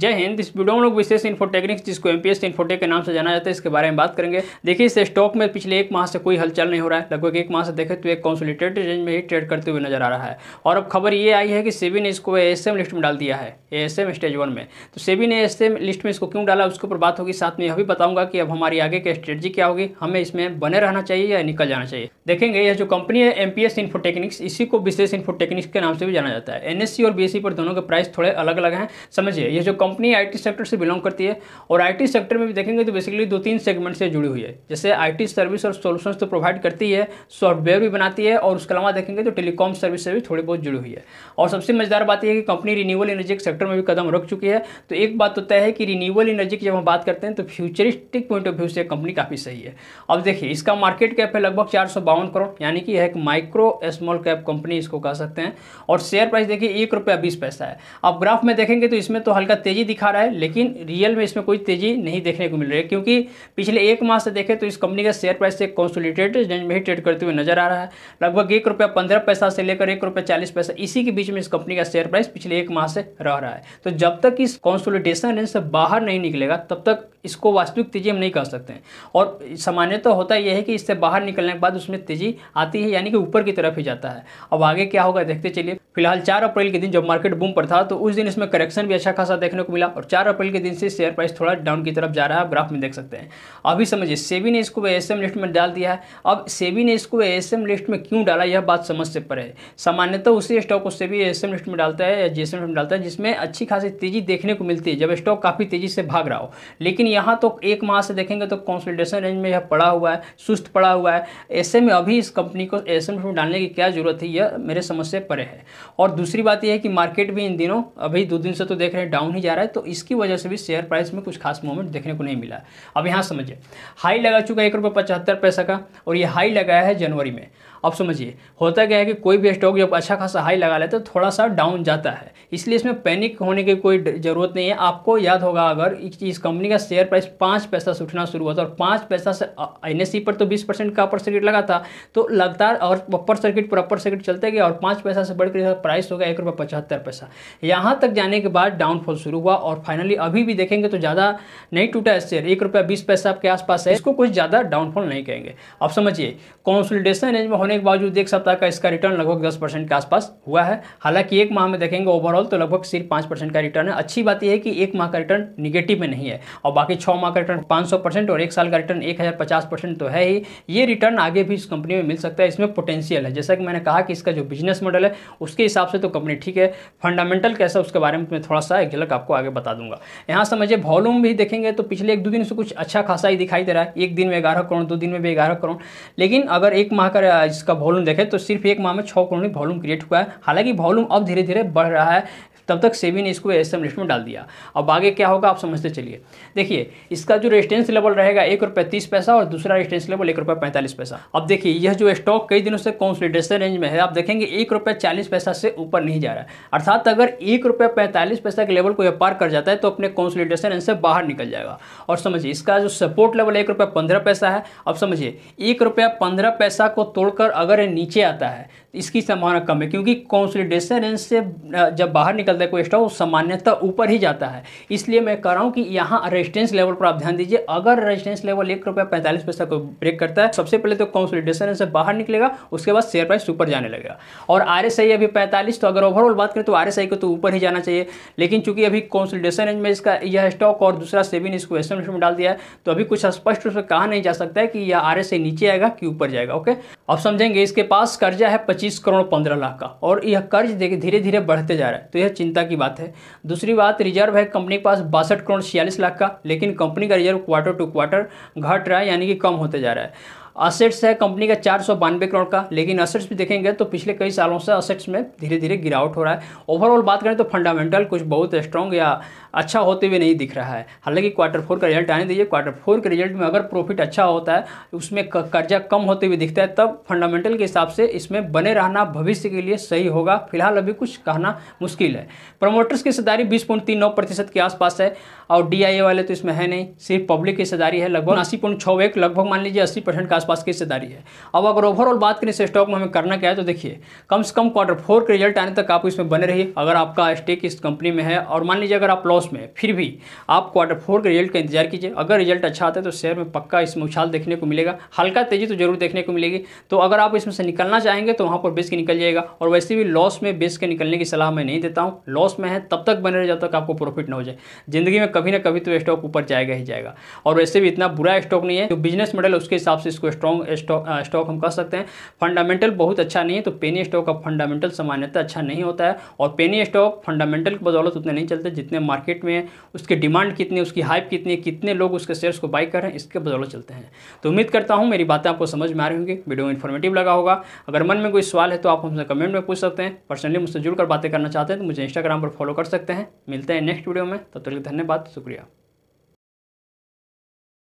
जय हिंद इस वीडियो में लोग विशेष इन्फोटेक्निक्स जिसको एम इन्फोटेक के नाम से जाना जाता है इसके बारे में बात करेंगे देखिए इस स्टॉक में पिछले एक माह से कोई हलचल नहीं हो रहा है लगभग एक माह से देखे तो एक कॉन्सोलिटेटेड रेंज में ही ट्रेड करते हुए नजर आ रहा है और अब खबर ये आई है कि सेबी ने इसको ए लिस्ट में डाल दिया है ए स्टेज वन में तो सेबी ने ए लिस्ट में इसको क्यों डाला उसके ऊपर बात होगी साथ में यह भी बताऊंगा कि अब हमारी आगे की स्ट्रेटजी क्या होगी हमें इसमें बने रहना चाहिए या निकल जाना चाहिए देखेंगे यह जो कंपनी है एम इन्फोटेक्निक्स इसी को विशेष इन्फोटेक्निक्स के नाम से भी जाना जाता है सी e और सी e पर दोनों के प्राइस थोड़े अलग अलग हैं समझिए यह जो कंपनी आईटी सेक्टर से बिलोंग करती है और आईटी सेक्टर में भी देखेंगे तो बेसिकली दो तीन सेगमेंट से जुड़ी हुई है जैसे आईटी सर्विस और सोल्यूशंस तो प्रोवाइड करती है सॉफ्टवेयर भी बनाती है और उसके अलावा देखेंगे तो टेलीकॉम सर्विस से भी थोड़ी बहुत जुड़ी हुई है और सबसे मजेदार बात यह है कि कंपनी रिन्यूअल एनर्जी के सेक्टर में भी कदम रख चुकी है तो एक बात तो तय है कि रिन्यूअल एनर्जी की जब हम बात करते हैं तो फ्यूचरिस्टिक पॉइंट ऑफ व्यू से कंपनी काफ़ी सही है अब देखिए इसका मार्केट कैप है लगभग चार करोड़ यानी कि यह एक माइक्रो स्मॉल कैप कंपनी इसको कह सकते हैं और शेयर प्राइस देखिए एक रुपया बीस पैसा है अब ग्राफ में देखेंगे तो इसमें तो हल्का तेज़ी दिखा रहा है लेकिन रियल में इसमें कोई तेज़ी नहीं देखने को मिल रही है क्योंकि पिछले एक माह से देखें तो इस कंपनी का शेयर प्राइस एक कॉन्सोलिटेड रेंज में ही ट्रेड करते हुए नजर आ रहा है लगभग एक रुपया पंद्रह पैसा से लेकर एक रुपया चालीस पैसा इसी के बीच में इस कंपनी का शेयर प्राइस पिछले एक माह से रह रहा है तो जब तक इस कॉन्सोलिटेशन रेंज से बाहर नहीं निकलेगा तब तक इसको वास्तविक तेज़ी हम नहीं कह सकते हैं और सामान्यतः तो होता यह है कि इससे बाहर निकलने के बाद उसमें तेज़ी आती है यानी कि ऊपर की तरफ ही जाता है अब आगे क्या होगा देखते चलिए फिलहाल चार अप्रैल के दिन जब मार्केट बूम पर था तो उस दिन इसमें करेक्शन भी अच्छा खासा देखने को मिला और चार अप्रैल के दिन से शेयर प्राइस थोड़ा डाउन की तरफ जा रहा है आप ग्राफ में देख सकते हैं अभी समझिए सेबी ने इसको एस लिस्ट में डाल दिया है अब सेबी ने इसको एस लिस्ट में क्यों डाला यह बात समझ से पर है सामान्यतः उसी स्टॉक को सेबी एस लिस्ट में डालता है या जी लिस्ट में डालता है जिसमें अच्छी खासी तेजी देखने को मिलती है जब स्टॉक काफ़ी तेजी से भाग रहा हो लेकिन यहाँ तो एक माह से देखेंगे तो कॉन्सल्टेशन रेंज में यह पड़ा हुआ है सुस्त पड़ा हुआ है ऐसे में अभी इस कंपनी को एस में डालने की क्या जरूरत है यह मेरे समझ से परे है और दूसरी बात यह है कि मार्केट भी इन दिनों अभी दो दिन से तो देख रहे हैं डाउन ही जा रहा है तो इसकी वजह से भी शेयर प्राइस में कुछ खास मूवमेंट देखने को नहीं मिला अब यहाँ समझिए हाई लगा चुका है एक रुपये पचहत्तर पैसा का और ये हाई लगाया है जनवरी में अब समझिए होता क्या है कि कोई भी स्टॉक जब अच्छा खासा हाई लगा लेता है तो थोड़ा सा डाउन जाता है इसलिए इसमें पैनिक होने की कोई ज़रूरत नहीं है आपको याद होगा अगर इस कंपनी का शेयर प्राइस पाँच पैसा से उठना शुरू हुआ था और पाँच पैसा से एन पर तो बीस परसेंट का अपर सर्किट लगा था तो लगातार और अपर सर्किट पर अपर सर्किट चलते गए और पाँच पैसा से बढ़कर प्राइस हो गया एक रुपये पचहत्तर पैसा यहाँ तक जाने के बाद डाउनफॉल शुरू हुआ और फाइनली अभी भी देखेंगे तो ज़्यादा नहीं टूटा है शेयर एक रुपया बीस पैसा के आसपास है इसको कुछ ज़्यादा डाउनफॉल नहीं कहेंगे अब समझिए कॉन्सल्टेशन रेंज में होने के बावजूद एक सप्ताह का इसका रिटर्न लगभग दस परसेंट के आसपास हुआ है हालांकि एक माह में देखेंगे ओवरऑल तो लगभग सिर्फ पाँच परसेंट का रिटर्न है अच्छी बात यह है कि एक माह का रिटर्न निगेटिव में नहीं है और बाकी छः माह का रिटर्न पाँच और एक साल का रिटर्न एक तो है ही ये रिटर्न आगे भी इस कंपनी में मिल सकता है इसमें पोटेंशियल है जैसा कि मैंने कहा कि इसका जो बिजनेस मॉडल है उसके हिसाब से तो कंपनी ठीक है फंडामेंटल कैसा उसके बारे में थोड़ा सा एक झलक आपको आगे बता दूंगा यहाँ समझिए वॉल्यूम भी देखेंगे तो पिछले एक दो दिन से कुछ अच्छा खासा ही दिखाई दे रहा है एक दिन में ग्यारह करोड़ दो दिन में भी ग्यारह करोड़ लेकिन अगर एक माह का इसका वॉल्यूम देखें तो सिर्फ एक माह में छः करोड़ वॉल्यूम क्रिएट हुआ है हालांकि वॉल्यूम अब धीरे धीरे बढ़ रहा है तब तक सेबी ने इसको एस एम लिस्ट में डाल दिया अब आगे क्या होगा आप समझते चलिए देखिए इसका जो रेजिस्टेंस लेवल रहेगा एक रुपये तीस पैसा और दूसरा रेजिस्टेंस लेवल एक रुपये पैंतालीस पैसा अब देखिए यह जो स्टॉक कई दिनों से कॉन्सलिडेशन रेंज में है आप देखेंगे एक रुपये चालीस पैसा से ऊपर नहीं जा रहा है अर्थात अगर एक रुपये पैंतालीस पैसा के लेवल को यह पार कर जाता है तो अपने कॉन्सलिडेशन रेंज से बाहर निकल जाएगा और समझिए इसका जो सपोर्ट लेवल एक रुपये पंद्रह पैसा है अब समझिए एक रुपया पंद्रह पैसा को तोड़कर अगर नीचे आता है इसकी संभावना कम है क्योंकि कॉन्सलिडेशन रेंज से जब बाहर निकल चलता है कोई स्टॉक सामान्यतः ऊपर ही जाता है इसलिए मैं कह रहा हूँ कि यहाँ रेजिस्टेंस लेवल पर आप ध्यान दीजिए अगर रेजिस्टेंस लेवल एक रुपया पैंतालीस पैसा को ब्रेक करता है सबसे पहले तो कॉन्सोलिडेशन से बाहर निकलेगा उसके बाद शेयर प्राइस ऊपर जाने लगेगा और आर अभी पैंतालीस तो अगर ओवरऑल बात करें तो आर को तो ऊपर ही जाना चाहिए लेकिन चूंकि अभी कॉन्सोलिडेशन रेंज में इसका यह स्टॉक और दूसरा सेविन इसको एस में डाल दिया है तो अभी कुछ स्पष्ट रूप से कहा नहीं जा सकता है कि यह आर नीचे आएगा कि ऊपर जाएगा ओके अब समझेंगे इसके पास कर्जा है पच्चीस करोड़ पंद्रह लाख का और यह कर्ज देखिए धीरे धीरे बढ़ते जा रहा है तो यह चिंता की बात है दूसरी बात रिजर्व है कंपनी के पास बासठ करोड़ छियालीस लाख का लेकिन कंपनी का रिजर्व क्वार्टर टू क्वार्टर घट रहा है यानी कि कम होते जा रहा है असेट्स है कंपनी का चार सौ बानवे करोड़ का लेकिन असेट्स भी देखेंगे तो पिछले कई सालों से असेट्स में धीरे धीरे गिरावट हो रहा है ओवरऑल बात करें तो फंडामेंटल कुछ बहुत स्ट्रॉन्ग या अच्छा होते हुए नहीं दिख रहा है हालांकि क्वार्टर फोर का रिजल्ट आने दीजिए क्वार्टर फोर के रिजल्ट में अगर प्रॉफिट अच्छा होता है उसमें कर्जा कम होते हुए दिखता है तब फंडामेंटल के हिसाब से इसमें बने रहना भविष्य के लिए सही होगा फिलहाल अभी कुछ कहना मुश्किल है प्रमोटर्स की हिस्सेदारी बीस पॉइंट तीन नौ प्रतिशत के आसपास है और डी वाले तो इसमें है नहीं सिर्फ पब्लिक की हिस्सेदारी है लगभग अस्सी पॉइंट छः एक लगभग मान लीजिए अस्सी परसेंट का आसपास की हिस्सेदारी है अब अगर ओवरऑल बात करें इस स्टॉक में हमें करना क्या है तो देखिए कम से कम क्वार्टर फोर के रिजल्ट आने तक आप इसमें बने रहिए अगर आपका स्टेक इस कंपनी में है और मान लीजिए अगर आप लॉस में फिर भी आप क्वार्टर फोर के रिजल्ट का इंतजार कीजिए अगर रिजल्ट अच्छा आता है तो शेयर में पक्का इसमें उछाल देखने को मिलेगा हल्का तेजी तो जरूर देखने को मिलेगी तो अगर आप इसमें से निकलना चाहेंगे तो वहाँ पर बेच के निकल जाएगा और वैसे भी लॉस में बेच के निकलने की सलाह मैं नहीं देता हूँ लॉस में है तब तक बने रहे जब तक आपको प्रॉफिट ना हो जाए जिंदगी में कभी ना कभी तो स्टॉक ऊपर जाएगा ही जाएगा और वैसे भी इतना बुरा स्टॉक नहीं है जो बिजनेस मॉडल उसके हिसाब से इसको स्ट्रॉन्ग स्टॉक eh, eh, हम कह सकते हैं फंडामेंटल बहुत अच्छा नहीं है तो पेनी स्टॉक का फंडामेंटल सामान्यतः अच्छा नहीं होता है और पेनी स्टॉक फंडामेंटल की बदौलत उतने नहीं चलते जितने मार्केट में उसकी डिमांड कितनी उसकी हाइप कितनी कितने लोग उसके शेयर्स को बाई कर रहे हैं इसके बदौलत चलते हैं तो उम्मीद करता हूँ मेरी बातें आपको समझ में आ रही होंगी वीडियो इन्फॉर्मेटिव लगा होगा अगर मन में कोई सवाल है तो आप हमसे कमेंट में पूछ सकते हैं पर्सनली मुझसे जुड़कर बातें करना चाहते हैं तो मुझे इंस्टाग्राम पर फॉलो कर सकते हैं मिलते हैं नेक्स्ट वीडियो में तब तो तक धन्यवाद शुक्रिया